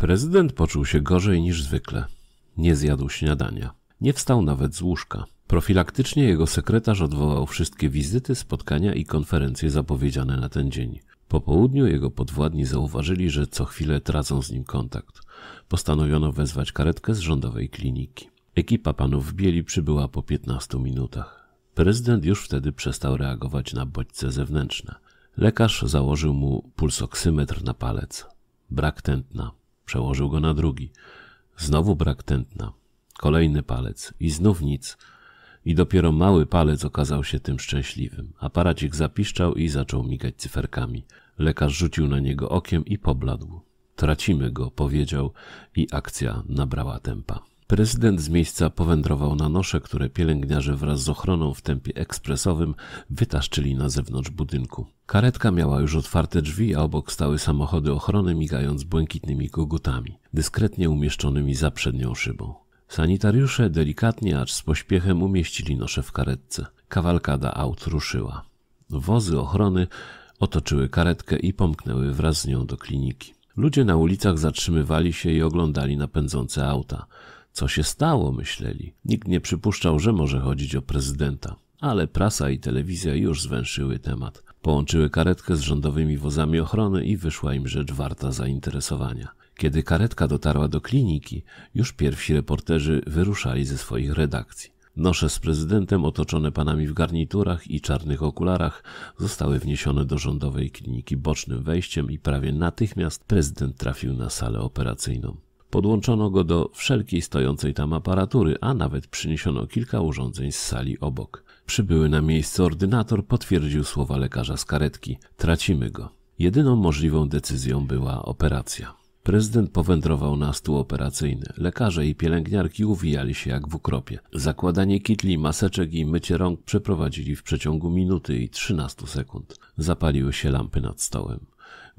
Prezydent poczuł się gorzej niż zwykle. Nie zjadł śniadania. Nie wstał nawet z łóżka. Profilaktycznie jego sekretarz odwołał wszystkie wizyty, spotkania i konferencje zapowiedziane na ten dzień. Po południu jego podwładni zauważyli, że co chwilę tracą z nim kontakt. Postanowiono wezwać karetkę z rządowej kliniki. Ekipa panów w bieli przybyła po 15 minutach. Prezydent już wtedy przestał reagować na bodźce zewnętrzne. Lekarz założył mu pulsoksymetr na palec. Brak tętna. Przełożył go na drugi. Znowu brak tętna. Kolejny palec i znów nic. I dopiero mały palec okazał się tym szczęśliwym. Aparacik zapiszczał i zaczął migać cyferkami. Lekarz rzucił na niego okiem i pobladł. Tracimy go, powiedział i akcja nabrała tempa. Prezydent z miejsca powędrował na nosze, które pielęgniarze wraz z ochroną w tempie ekspresowym wytaszczyli na zewnątrz budynku. Karetka miała już otwarte drzwi, a obok stały samochody ochrony, migając błękitnymi kogutami, dyskretnie umieszczonymi za przednią szybą. Sanitariusze delikatnie, acz z pośpiechem umieścili nosze w karetce. Kawalkada aut ruszyła. Wozy ochrony otoczyły karetkę i pomknęły wraz z nią do kliniki. Ludzie na ulicach zatrzymywali się i oglądali napędzące auta. Co się stało, myśleli. Nikt nie przypuszczał, że może chodzić o prezydenta. Ale prasa i telewizja już zwęszyły temat. Połączyły karetkę z rządowymi wozami ochrony i wyszła im rzecz warta zainteresowania. Kiedy karetka dotarła do kliniki, już pierwsi reporterzy wyruszali ze swoich redakcji. Nosze z prezydentem otoczone panami w garniturach i czarnych okularach zostały wniesione do rządowej kliniki bocznym wejściem i prawie natychmiast prezydent trafił na salę operacyjną. Podłączono go do wszelkiej stojącej tam aparatury, a nawet przyniesiono kilka urządzeń z sali obok. Przybyły na miejsce ordynator potwierdził słowa lekarza z karetki: Tracimy go. Jedyną możliwą decyzją była operacja. Prezydent powędrował na stół operacyjny. Lekarze i pielęgniarki uwijali się jak w ukropie. Zakładanie kitli, maseczek i mycie rąk przeprowadzili w przeciągu minuty i 13 sekund. Zapaliły się lampy nad stołem.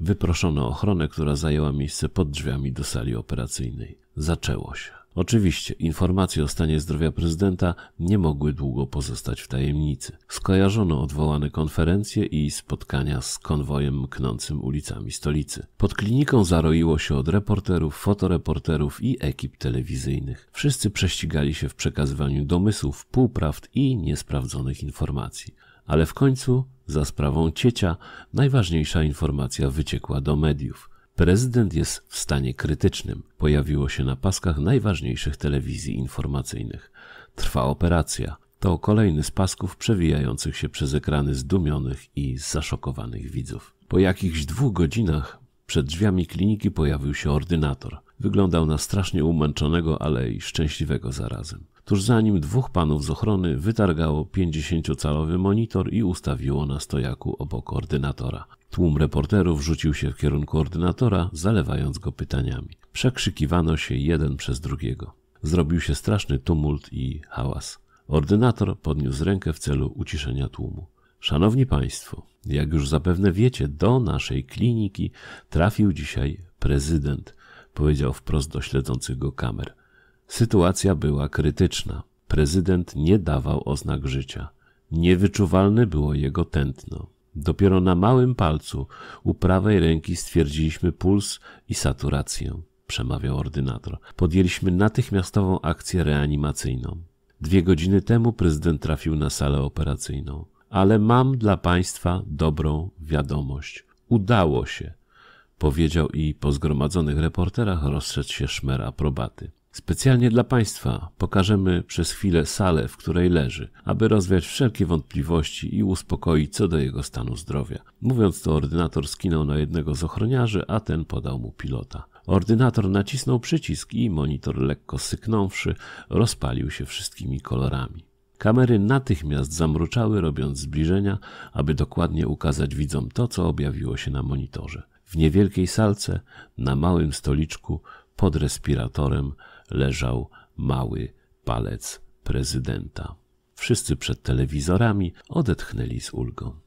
Wyproszono ochronę, która zajęła miejsce pod drzwiami do sali operacyjnej. Zaczęło się. Oczywiście informacje o stanie zdrowia prezydenta nie mogły długo pozostać w tajemnicy. Skojarzono odwołane konferencje i spotkania z konwojem mknącym ulicami stolicy. Pod kliniką zaroiło się od reporterów, fotoreporterów i ekip telewizyjnych. Wszyscy prześcigali się w przekazywaniu domysłów, półprawd i niesprawdzonych informacji. Ale w końcu za sprawą ciecia najważniejsza informacja wyciekła do mediów. Prezydent jest w stanie krytycznym. Pojawiło się na paskach najważniejszych telewizji informacyjnych. Trwa operacja. To kolejny z pasków przewijających się przez ekrany zdumionych i zaszokowanych widzów. Po jakichś dwóch godzinach przed drzwiami kliniki pojawił się ordynator. Wyglądał na strasznie umęczonego, ale i szczęśliwego zarazem. Tuż za nim dwóch panów z ochrony wytargało 50-calowy monitor i ustawiło na stojaku obok ordynatora. Tłum reporterów rzucił się w kierunku ordynatora, zalewając go pytaniami. Przekrzykiwano się jeden przez drugiego. Zrobił się straszny tumult i hałas. Ordynator podniósł rękę w celu uciszenia tłumu. Szanowni Państwo, jak już zapewne wiecie, do naszej kliniki trafił dzisiaj prezydent powiedział wprost do śledzących go kamer. Sytuacja była krytyczna. Prezydent nie dawał oznak życia. Niewyczuwalne było jego tętno. Dopiero na małym palcu u prawej ręki stwierdziliśmy puls i saturację, przemawiał ordynator. Podjęliśmy natychmiastową akcję reanimacyjną. Dwie godziny temu prezydent trafił na salę operacyjną. Ale mam dla Państwa dobrą wiadomość. Udało się. Powiedział i po zgromadzonych reporterach rozszedł się szmer aprobaty. Specjalnie dla Państwa pokażemy przez chwilę salę, w której leży, aby rozwiać wszelkie wątpliwości i uspokoić co do jego stanu zdrowia. Mówiąc to, ordynator skinął na jednego z ochroniarzy, a ten podał mu pilota. Ordynator nacisnął przycisk i monitor lekko syknąwszy, rozpalił się wszystkimi kolorami. Kamery natychmiast zamruczały, robiąc zbliżenia, aby dokładnie ukazać widzom to, co objawiło się na monitorze. W niewielkiej salce, na małym stoliczku, pod respiratorem leżał mały palec prezydenta. Wszyscy przed telewizorami odetchnęli z ulgą.